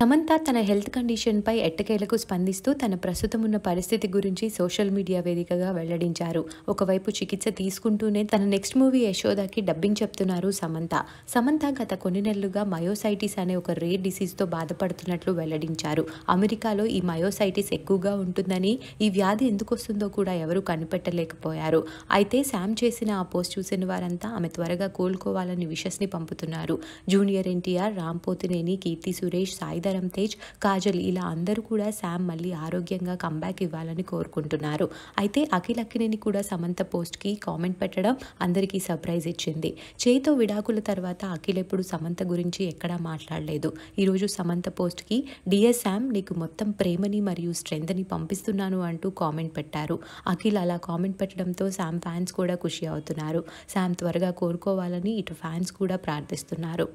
సమంత తన health condition పై ఎట్టకేలకు స్పందిస్తూ తన ప్రస్తుతం ఉన్న పరిస్థితి గురించి సోషల్ మీడియా వేదికగా వెల్లడించారు ఒకవైపు చికిత్స తీసుకుంటూనే తన నెక్స్ట్ మూవీ యశోదాకి డబ్బింగ్ చెప్తున్నారు సమంత సమంత గత కొన్ని నెలలుగా మయోసైటిస్ అనే ఒక రేర్ తో బాధపడుతున్నట్లు వెల్లడించారు అమెరికాలో ఈ మయోసైటిస్ ఎక్కువగా ఉంటుందని ఈ వ్యాధి ఎందుకు వస్తుందో కూడా ఎవరూ కనిపెట్టలేకపోయారు అయితే శామ్ చేసిన ఆ పోస్ట్ చూసిన వారంతా ఆమె త్వరగా కోలుకోవాలని ని పంపుతున్నారు జూనియర్ ఎన్టీఆర్ రామ్ పోతినేని కీర్తి సురేష్ సాయిదా ధరమ్ తేజ్ కాజల్ ఇలా అందరూ కూడా శామ్ మళ్ళీ ఆరోగ్యంగా కంబ్యాక్ ఇవ్వాలని కోరుకుంటున్నారు అయితే అఖిల్ అక్కినేని కూడా సమంత పోస్ట్కి కామెంట్ పెట్టడం అందరికీ సర్ప్రైజ్ ఇచ్చింది చేతో విడాకుల తర్వాత అఖిల్ ఎప్పుడు సమంత గురించి ఎక్కడా మాట్లాడలేదు ఈరోజు సమంత పోస్ట్కి డిఎస్ శామ్ నీకు మొత్తం ప్రేమని మరియు స్ట్రెంగ్త్ని పంపిస్తున్నాను అంటూ కామెంట్ పెట్టారు అఖిల్ అలా కామెంట్ పెట్టడంతో శామ్ ఫ్యాన్స్ కూడా ఖుషి అవుతున్నారు శామ్ త్వరగా కోరుకోవాలని ఇటు ఫ్యాన్స్ కూడా ప్రార్థిస్తున్నారు